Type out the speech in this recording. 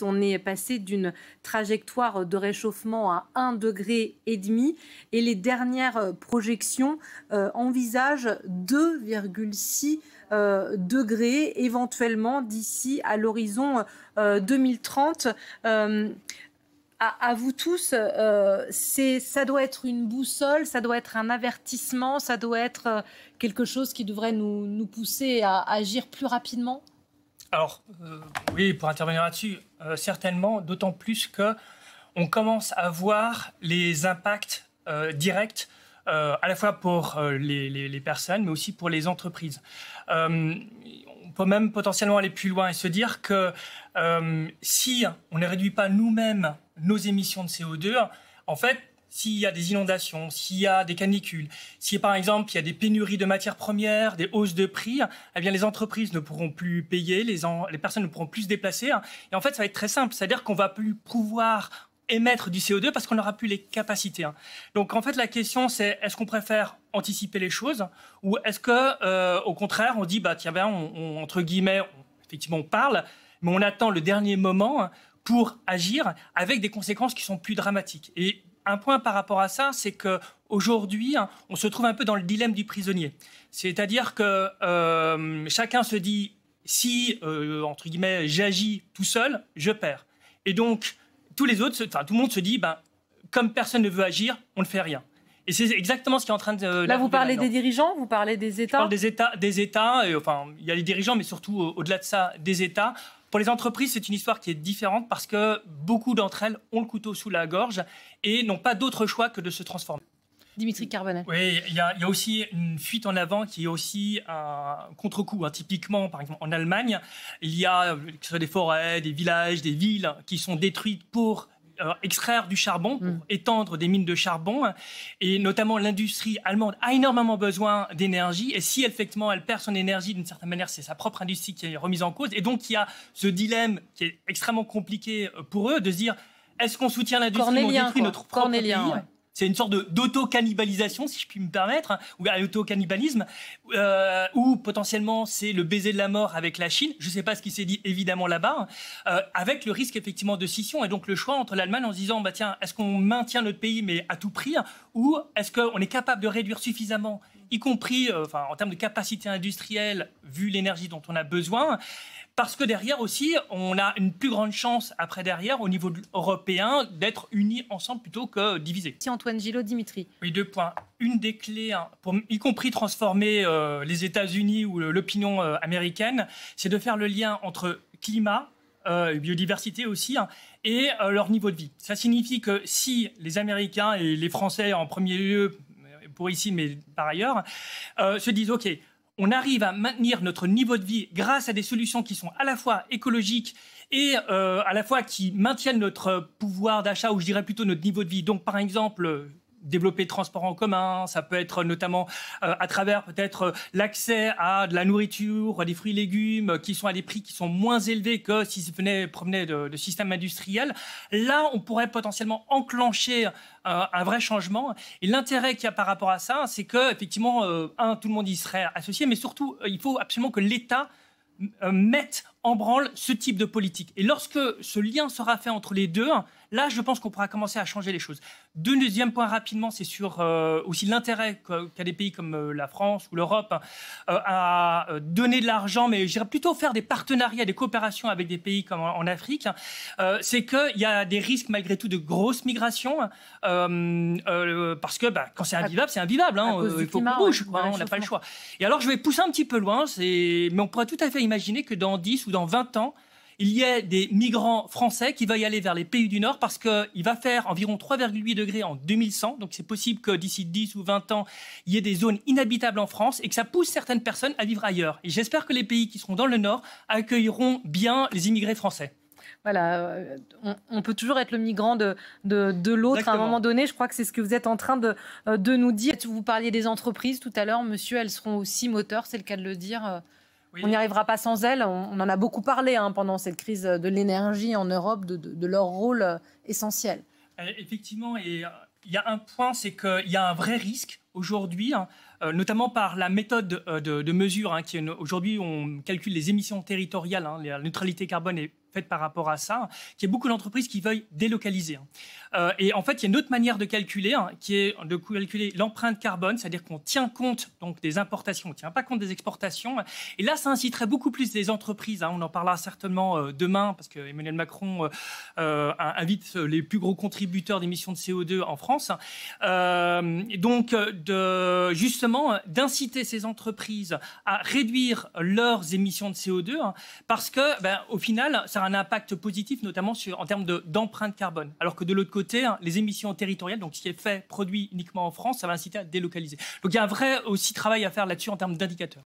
On est passé d'une trajectoire de réchauffement à 1,5 degré et demi et les dernières projections euh, envisagent 2,6 euh, degrés éventuellement d'ici à l'horizon 2030. Euh, à, vous tous, ça doit être une boussole, ça doit être un avertissement, ça doit être quelque chose qui devrait nous, pousser à, agir plus rapidement. Alors, oui, pour intervenir là-dessus, euh, certainement, d'autant plus que on commence à voir les impacts euh, directs euh, à la fois pour les, personnes, mais aussi pour les entreprises. on peut même potentiellement aller plus loin et se dire que si on ne réduit pas nous-mêmes nos émissions de CO2, en fait, s'il y a des inondations, s'il y a des canicules, si par exemple il y a des pénuries de matières premières, des hausses de prix, eh bien les entreprises ne pourront plus payer, les, les personnes ne pourront plus se déplacer. Hein. Et en fait, ça va être très simple, c'est-à-dire qu'on va plus pouvoir émettre du CO2 parce qu'on n'aura plus les capacités. Hein. Donc en fait, la question c'est est-ce qu'on préfère anticiper les choses ou est-ce que euh, au contraire on dit bah tiens ben entre guillemets effectivement on parle mais on attend le dernier moment hein, pour agir avec des conséquences qui sont plus dramatiques. Et un point par rapport à ça, c'est que aujourd'hui, hein, on se trouve un peu dans le dilemme du prisonnier. C'est-à-dire que euh, chacun se dit si euh, entre guillemets j'agis tout seul, je perds. Et donc tous les autres, tout le monde se dit ben comme personne ne veut agir, on ne fait rien. Et c'est exactement ce qui est en train de. Là, vous parlez des dirigeants, vous parlez des États. des États, des États. Et, enfin, il y a les dirigeants, mais surtout au-delà de ça, des États pour les entreprises, c'est une histoire qui est différente parce que beaucoup d'entre elles ont le couteau sous la gorge et n'ont pas d'autre choix que de se transformer. Dimitri Carbonel. Oui, il y, a aussi une fuite en avant qui est aussi un contre-coup. Hein. Typiquement, par exemple, en Allemagne, il y a ce des forêts, des villages, des villes qui sont détruites pour euh, extraire du charbon, pour mm. étendre des mines de charbon. Hein. Et notamment, l'industrie allemande a énormément besoin d'énergie. Et si effectivement elle perd son énergie, d'une certaine manière, c'est sa propre industrie qui est remise en cause. Et donc, il y a ce dilemme qui est extrêmement compliqué euh, pour eux de dire est-ce qu'on soutient l'industrie ou on détruit notre propre Cornélien, c'est une sorte d'auto-cannibalisation, si je puis me permettre, ou auto-cannibalisme, euh, ou potentiellement c'est le baiser de la mort avec la Chine. Je ne sais pas ce qui s'est dit évidemment là-bas, euh, avec le risque effectivement de scission et donc le choix entre l'Allemagne en se disant bah tiens, est-ce qu'on maintient notre pays mais à tout prix, ou est-ce qu'on est capable de réduire suffisamment y compris euh, enfin, en termes de capacité industrielle, vu l'énergie dont on a besoin parce que derrière aussi, on a une plus grande chance après derrière au niveau européen d'être unis ensemble plutôt que divisés. Si Antoine Gillot, Dimitri. Oui, deux points. Une des clés, hein, pour y compris transformer euh, les États-Unis ou l'opinion euh, américaine, c'est de faire le lien entre climat, biodiversité aussi, hein, et leur niveau de vie. Ça signifie que si les Américains et les Français en premier lieu pour ici, mais par ailleurs, euh, se disent, OK, on arrive à maintenir notre niveau de vie grâce à des solutions qui sont à la fois écologiques et euh, à la fois qui maintiennent notre pouvoir d'achat, ou je dirais plutôt notre niveau de vie. Donc, par exemple, développer le transport en commun, ça peut être notamment euh, à travers peut-être euh, l'accès à de la nourriture, à des fruits et légumes qui sont à des prix qui sont moins élevés que si ça venait, promener de, systèmes industriels. Là, on pourrait potentiellement enclencher euh, un vrai changement. Et l'intérêt qu'il y a par rapport à ça, c'est que effectivement, un, tout le monde y serait associé, mais surtout, il faut absolument que l'État mette en branle ce type de politique. Et lorsque ce lien sera fait entre les deux, là, je pense qu'on pourra commencer à changer les choses. Deuxième point rapidement, c'est sur euh, aussi l'intérêt qu'a des pays comme euh, la France ou l'Europe euh, à donner de l'argent, mais j'irais plutôt faire des partenariats, des coopérations avec des pays comme en, Afrique. c'est qu'il y a des risques malgré tout de grosses migrations, parce que bah, quand c'est invivable, c'est invivable. Hein, il faut qu'on bouge, hein, on n'a pas le choix. Et alors, je vais pousser un petit peu loin, mais on pourrait tout à fait imaginer que dans 10 dans 20 ans, il y ait des migrants français qui veuillent aller vers les pays du Nord parce qu'il va faire environ 3,8 degrés en 2100. Donc c'est possible que d'ici 10 ou 20 ans, il y ait des zones inhabitables en France et que ça pousse certaines personnes à vivre ailleurs. Et j'espère que les pays qui seront dans le Nord accueilleront bien les immigrés français voilà, euh, on, peut toujours être le migrant de, l'autre à un moment donné. Je crois que c'est ce que vous êtes en train de, euh, de nous dire. Vous parliez des entreprises tout à l'heure, monsieur, elles seront aussi moteurs, c'est le cas de le dire. Euh, on n'y arrivera pas sans elle. On, en a beaucoup parlé hein, pendant cette crise de l'énergie en Europe, de, leur rôle euh, essentiel. Euh, effectivement, et euh, il y a un point, c'est qu'il y a un vrai risque aujourd'hui, hein, notamment par la méthode de, mesure, hein, qui aujourd'hui on calcule les émissions territoriales, la neutralité carbone est par rapport à ça, qu'il y ait beaucoup d'entreprises qui veuillent délocaliser. Hein. Euh, et en fait, il y a une autre manière de calculer, hein, qui est de calculer l'empreinte carbone, c'est-à-dire qu'on tient compte donc des importations, on ne tient pas compte des exportations. Et là, ça inciterait beaucoup plus les entreprises. Hein. on en parlera certainement euh, demain, parce que Emmanuel Macron euh, invite les plus gros contributeurs d'émissions de CO2 en France. donc, de, justement, d'inciter ces entreprises à réduire leurs émissions de CO2, parce que, ben, au final, ça un impact positif, notamment en termes d'empreinte carbone. Alors que de l'autre côté, hein, les émissions territoriales, donc ce qui est fait, produit uniquement en France, ça va inciter à délocaliser. Donc il y a un vrai aussi travail à faire là-dessus en termes d'indicateurs.